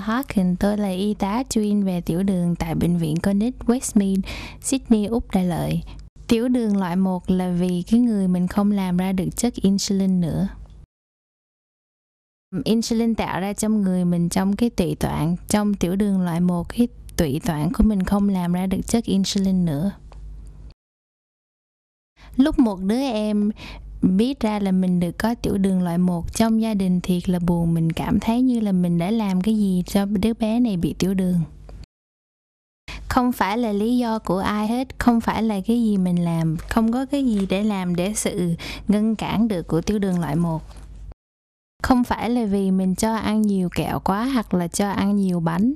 Paula Harkin, tôi là y tá chuyên về tiểu đường tại Bệnh viện Connect Westmead, Sydney, Úc Đại Lợi. Tiểu đường loại 1 là vì cái người mình không làm ra được chất insulin nữa. Insulin tạo ra trong người mình trong cái tụy toạn, trong tiểu đường loại 1 cái tụy toạn của mình không làm ra được chất insulin nữa lúc một đứa em biết ra là mình được có tiểu đường loại 1 trong gia đình thiệt là buồn mình cảm thấy như là mình đã làm cái gì cho đứa bé này bị tiểu đường không phải là lý do của ai hết không phải là cái gì mình làm không có cái gì để làm để sự ngăn cản được của tiểu đường loại 1 không phải là vì mình cho ăn nhiều kẹo quá hoặc là cho ăn nhiều bánh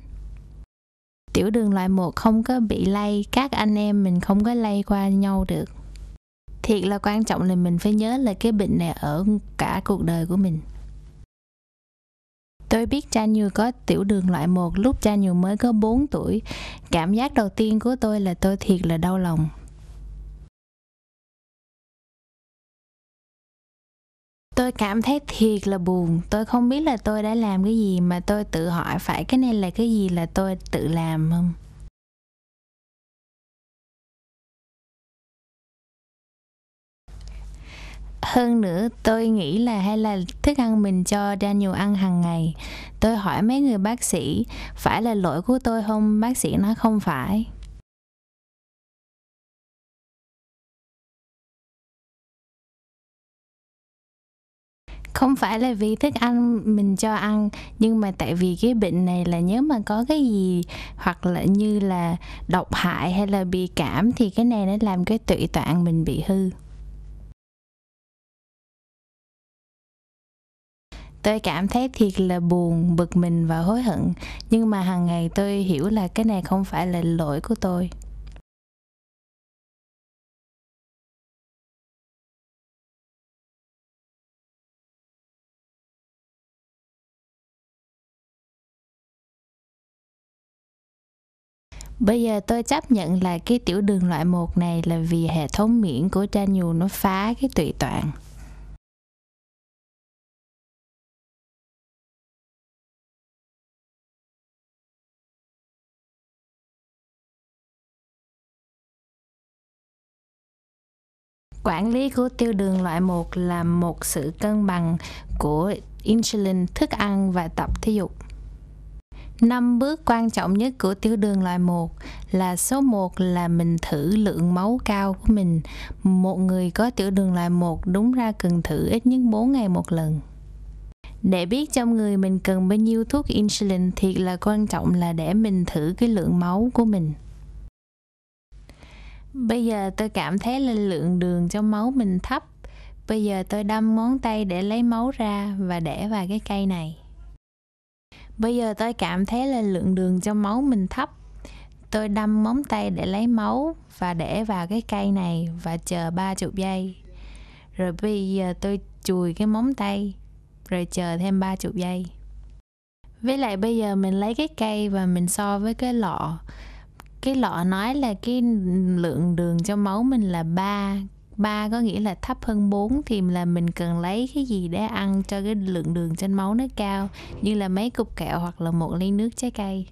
tiểu đường loại 1 không có bị lây các anh em mình không có lây qua nhau được thiệt là quan trọng là mình phải nhớ là cái bệnh này ở cả cuộc đời của mình Tôi biết cha Như có tiểu đường loại 1 lúc cha Như mới có 4 tuổi. Cảm giác đầu tiên của tôi là tôi thiệt là đau lòng. Tôi cảm thấy thiệt là buồn, tôi không biết là tôi đã làm cái gì mà tôi tự hỏi phải cái này là cái gì là tôi tự làm không? hơn nữa tôi nghĩ là hay là thức ăn mình cho Daniel ăn hàng ngày tôi hỏi mấy người bác sĩ phải là lỗi của tôi không bác sĩ nói không phải không phải là vì thức ăn mình cho ăn nhưng mà tại vì cái bệnh này là nếu mà có cái gì hoặc là như là độc hại hay là bị cảm thì cái này nó làm cái tụy toạn mình bị hư tôi cảm thấy thiệt là buồn bực mình và hối hận nhưng mà hàng ngày tôi hiểu là cái này không phải là lỗi của tôi Bây giờ tôi chấp nhận là cái tiểu đường loại 1 này là vì hệ thống miễn của cha nhù nó phá cái tụy toàn. Quản lý của tiêu đường loại 1 là một sự cân bằng của insulin, thức ăn và tập thể dục. Năm bước quan trọng nhất của tiểu đường loại 1 là số 1 là mình thử lượng máu cao của mình. Một người có tiểu đường loại 1 đúng ra cần thử ít nhất 4 ngày một lần. Để biết trong người mình cần bao nhiêu thuốc insulin thiệt là quan trọng là để mình thử cái lượng máu của mình. Bây giờ tôi cảm thấy là lượng đường trong máu mình thấp. Bây giờ tôi đâm ngón tay để lấy máu ra và để vào cái cây này. Bây giờ tôi cảm thấy là lượng đường trong máu mình thấp. Tôi đâm móng tay để lấy máu và để vào cái cây này và chờ 30 giây. Rồi bây giờ tôi chùi cái móng tay rồi chờ thêm 30 giây. Với lại bây giờ mình lấy cái cây và mình so với cái lọ cái lọ nói là cái lượng đường trong máu mình là ba ba có nghĩa là thấp hơn 4 thì là mình cần lấy cái gì để ăn cho cái lượng đường trên máu nó cao như là mấy cục kẹo hoặc là một ly nước trái cây.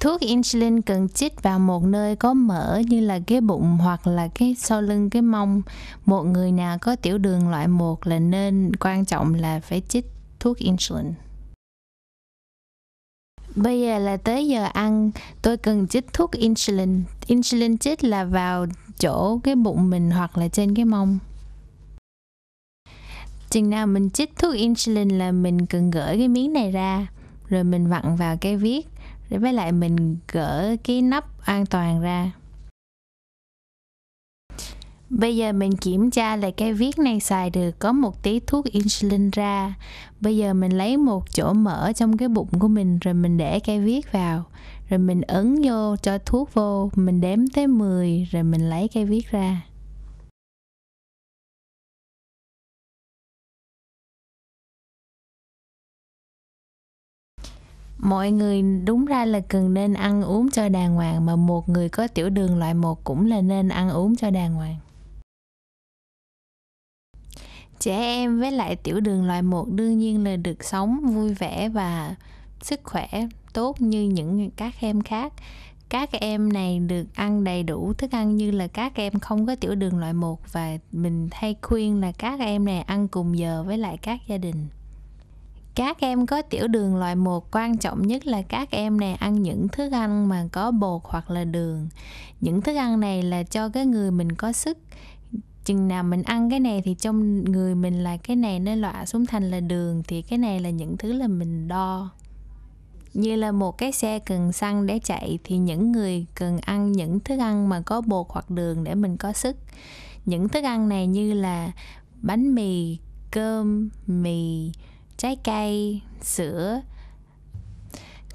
Thuốc insulin cần chích vào một nơi có mỡ như là cái bụng hoặc là cái sau lưng cái mông. Một người nào có tiểu đường loại 1 là nên quan trọng là phải chích thuốc insulin. Bây giờ là tới giờ ăn, tôi cần chích thuốc insulin. Insulin chích là vào chỗ cái bụng mình hoặc là trên cái mông. Chừng nào mình chích thuốc insulin là mình cần gỡ cái miếng này ra, rồi mình vặn vào cái viết, rồi với lại mình gỡ cái nắp an toàn ra. Bây giờ mình kiểm tra là cái viết này xài được có một tí thuốc insulin ra. Bây giờ mình lấy một chỗ mở trong cái bụng của mình rồi mình để cái viết vào. Rồi mình ấn vô cho thuốc vô, mình đếm tới 10 rồi mình lấy cái viết ra. mọi người đúng ra là cần nên ăn uống cho đàng hoàng mà một người có tiểu đường loại một cũng là nên ăn uống cho đàng hoàng trẻ em với lại tiểu đường loại 1 đương nhiên là được sống vui vẻ và sức khỏe tốt như những các em khác các em này được ăn đầy đủ thức ăn như là các em không có tiểu đường loại 1 và mình hay khuyên là các em này ăn cùng giờ với lại các gia đình. Các em có tiểu đường loại 1 quan trọng nhất là các em này ăn những thức ăn mà có bột hoặc là đường. Những thức ăn này là cho cái người mình có sức chừng nào mình ăn cái này thì trong người mình là cái này nó lọa xuống thành là đường thì cái này là những thứ là mình đo như là một cái xe cần xăng để chạy thì những người cần ăn những thức ăn mà có bột hoặc đường để mình có sức những thức ăn này như là bánh mì cơm mì trái cây sữa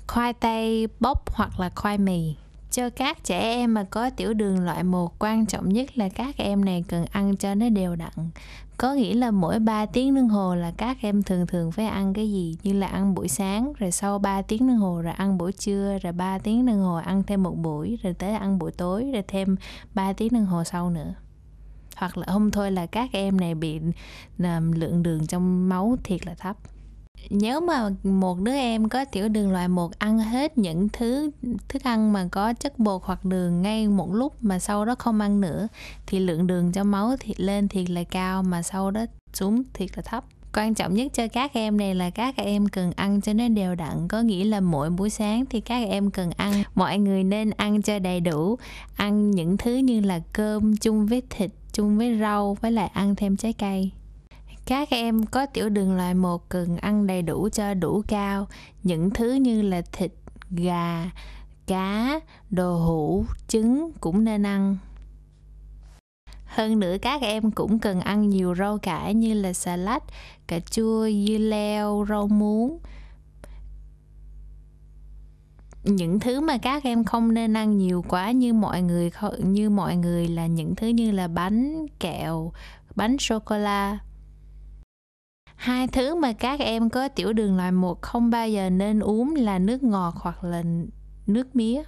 khoai tây bóc hoặc là khoai mì cho các trẻ em mà có tiểu đường loại 1 quan trọng nhất là các em này cần ăn cho nó đều đặn có nghĩa là mỗi 3 tiếng đồng hồ là các em thường thường phải ăn cái gì như là ăn buổi sáng rồi sau 3 tiếng đồng hồ rồi ăn buổi trưa rồi 3 tiếng đồng hồ ăn thêm một buổi rồi tới ăn buổi tối rồi thêm 3 tiếng đồng hồ sau nữa hoặc là hôm thôi là các em này bị à, lượng đường trong máu thiệt là thấp nếu mà một đứa em có tiểu đường loại 1 ăn hết những thứ thức ăn mà có chất bột hoặc đường ngay một lúc mà sau đó không ăn nữa thì lượng đường trong máu thì lên thiệt là cao mà sau đó xuống thiệt là thấp quan trọng nhất cho các em này là các em cần ăn cho nó đều đặn có nghĩa là mỗi buổi sáng thì các em cần ăn mọi người nên ăn cho đầy đủ ăn những thứ như là cơm chung với thịt chung với rau với lại ăn thêm trái cây các em có tiểu đường loại 1 cần ăn đầy đủ cho đủ cao, những thứ như là thịt, gà, cá, đồ hũ, trứng cũng nên ăn. Hơn nữa các em cũng cần ăn nhiều rau cải như là salad cà chua, dưa leo, rau muống. Những thứ mà các em không nên ăn nhiều quá như mọi người như mọi người là những thứ như là bánh, kẹo, bánh sô cô la, Hai thứ mà các em có tiểu đường loại 1 không bao giờ nên uống là nước ngọt hoặc là nước mía.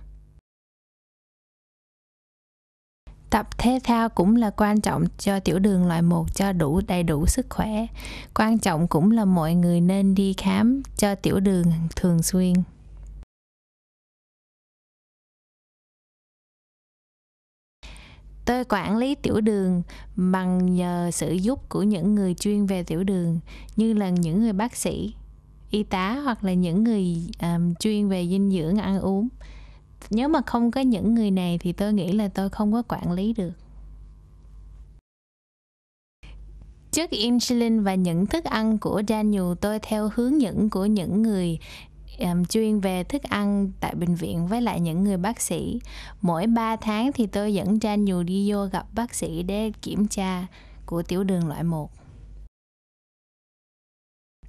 Tập thể thao cũng là quan trọng cho tiểu đường loại 1 cho đủ đầy đủ sức khỏe. Quan trọng cũng là mọi người nên đi khám cho tiểu đường thường xuyên. tôi quản lý tiểu đường bằng nhờ sự giúp của những người chuyên về tiểu đường như là những người bác sĩ y tá hoặc là những người um, chuyên về dinh dưỡng ăn uống nếu mà không có những người này thì tôi nghĩ là tôi không có quản lý được trước insulin và những thức ăn của Daniel tôi theo hướng dẫn của những người um, chuyên về thức ăn tại bệnh viện với lại những người bác sĩ. Mỗi 3 tháng thì tôi dẫn Chan Nhu đi vô gặp bác sĩ để kiểm tra của tiểu đường loại 1.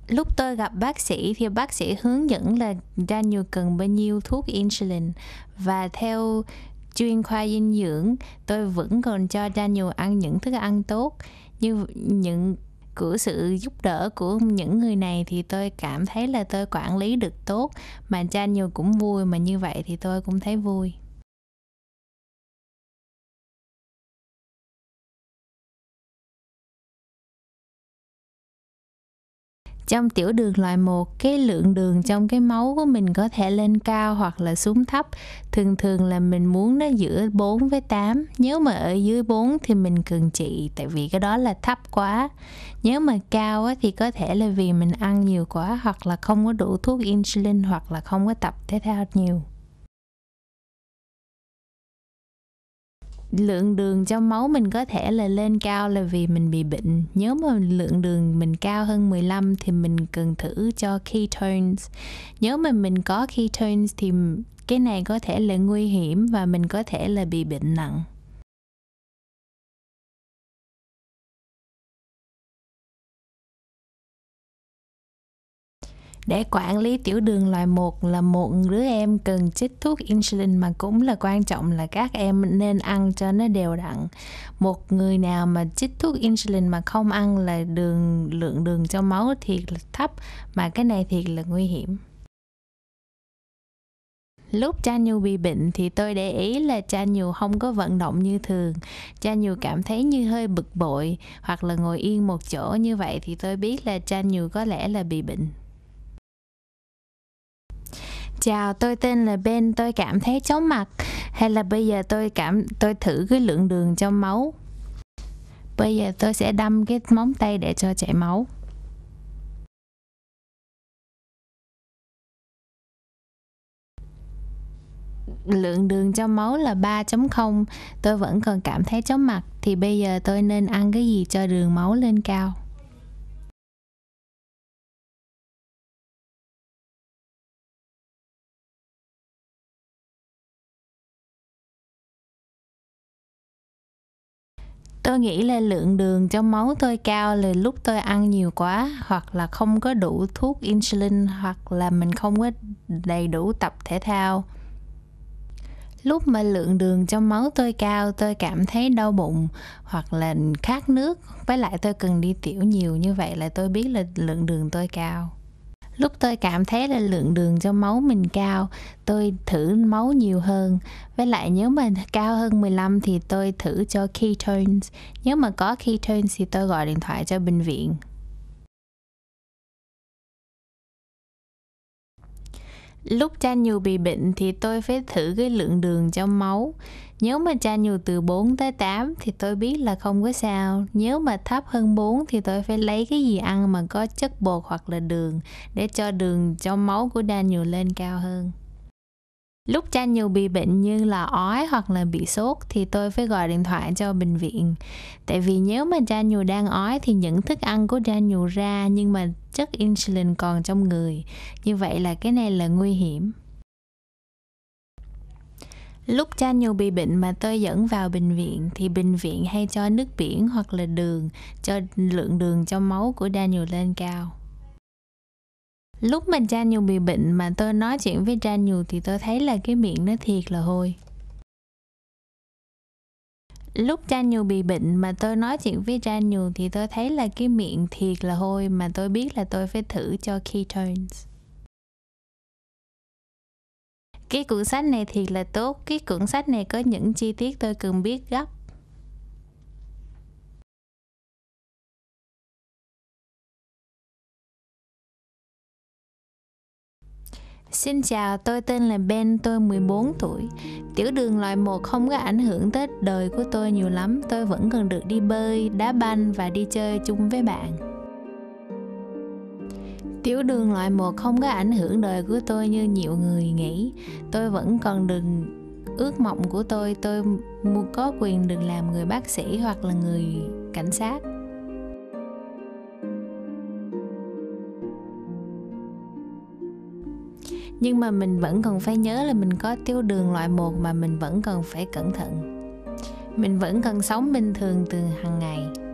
Lúc tôi gặp bác sĩ thì bác sĩ hướng dẫn là Daniel cần bao nhiêu thuốc insulin và theo chuyên khoa dinh dưỡng tôi vẫn còn cho Daniel ăn những thức ăn tốt như những của sự giúp đỡ của những người này thì tôi cảm thấy là tôi quản lý được tốt mà cha nhiều cũng vui mà như vậy thì tôi cũng thấy vui trong tiểu đường loại 1 cái lượng đường trong cái máu của mình có thể lên cao hoặc là xuống thấp thường thường là mình muốn nó giữa 4 với 8 nếu mà ở dưới 4 thì mình cần trị tại vì cái đó là thấp quá nếu mà cao á, thì có thể là vì mình ăn nhiều quá hoặc là không có đủ thuốc insulin hoặc là không có tập thể thao nhiều lượng đường trong máu mình có thể là lên cao là vì mình bị bệnh nếu mà lượng đường mình cao hơn 15 thì mình cần thử cho ketones nếu mà mình có ketones thì cái này có thể là nguy hiểm và mình có thể là bị bệnh nặng Để quản lý tiểu đường loại 1 là một đứa em cần chích thuốc insulin mà cũng là quan trọng là các em nên ăn cho nó đều đặn. Một người nào mà chích thuốc insulin mà không ăn là đường lượng đường trong máu thiệt là thấp mà cái này thiệt là nguy hiểm. Lúc cha Nhu bị bệnh thì tôi để ý là cha Nhu không có vận động như thường. Cha Nhu cảm thấy như hơi bực bội hoặc là ngồi yên một chỗ như vậy thì tôi biết là cha Nhu có lẽ là bị bệnh chào tôi tên là Ben tôi cảm thấy chóng mặt hay là bây giờ tôi cảm tôi thử cái lượng đường trong máu bây giờ tôi sẽ đâm cái móng tay để cho chảy máu lượng đường trong máu là 3.0 tôi vẫn còn cảm thấy chóng mặt thì bây giờ tôi nên ăn cái gì cho đường máu lên cao tôi nghĩ là lượng đường trong máu tôi cao là lúc tôi ăn nhiều quá hoặc là không có đủ thuốc insulin hoặc là mình không có đầy đủ tập thể thao lúc mà lượng đường trong máu tôi cao tôi cảm thấy đau bụng hoặc là khát nước với lại tôi cần đi tiểu nhiều như vậy là tôi biết là lượng đường tôi cao lúc tôi cảm thấy là lượng đường trong máu mình cao tôi thử máu nhiều hơn với lại nếu mà cao hơn 15 thì tôi thử cho ketones nếu mà có ketones thì tôi gọi điện thoại cho bệnh viện Lúc cha nhiều bị bệnh thì tôi phải thử cái lượng đường trong máu. Nếu mà cha nhiều từ 4 tới 8 thì tôi biết là không có sao. Nếu mà thấp hơn 4 thì tôi phải lấy cái gì ăn mà có chất bột hoặc là đường để cho đường trong máu của nhiều lên cao hơn lúc cha nhiều bị bệnh như là ói hoặc là bị sốt thì tôi phải gọi điện thoại cho bệnh viện tại vì nếu mà cha nhiều đang ói thì những thức ăn của cha nhiều ra nhưng mà chất insulin còn trong người như vậy là cái này là nguy hiểm Lúc cha nhiều bị bệnh mà tôi dẫn vào bệnh viện thì bệnh viện hay cho nước biển hoặc là đường cho lượng đường trong máu của Daniel lên cao lúc mà Daniel bị bệnh mà tôi nói chuyện với Daniel thì tôi thấy là cái miệng nó thiệt là hôi lúc Daniel bị bệnh mà tôi nói chuyện với Daniel thì tôi thấy là cái miệng thiệt là hôi mà tôi biết là tôi phải thử cho ketones cái cuốn sách này thiệt là tốt cái cuốn sách này có những chi tiết tôi cần biết gấp Xin chào, tôi tên là Ben, tôi 14 tuổi. Tiểu đường loại 1 không có ảnh hưởng tới đời của tôi nhiều lắm. Tôi vẫn cần được đi bơi, đá banh và đi chơi chung với bạn. Tiểu đường loại 1 không có ảnh hưởng đời của tôi như nhiều người nghĩ. Tôi vẫn còn được ước mộng của tôi, tôi có quyền được làm người bác sĩ hoặc là người cảnh sát. nhưng mà mình vẫn cần phải nhớ là mình có tiêu đường loại 1 mà mình vẫn cần phải cẩn thận mình vẫn cần sống bình thường từ hàng ngày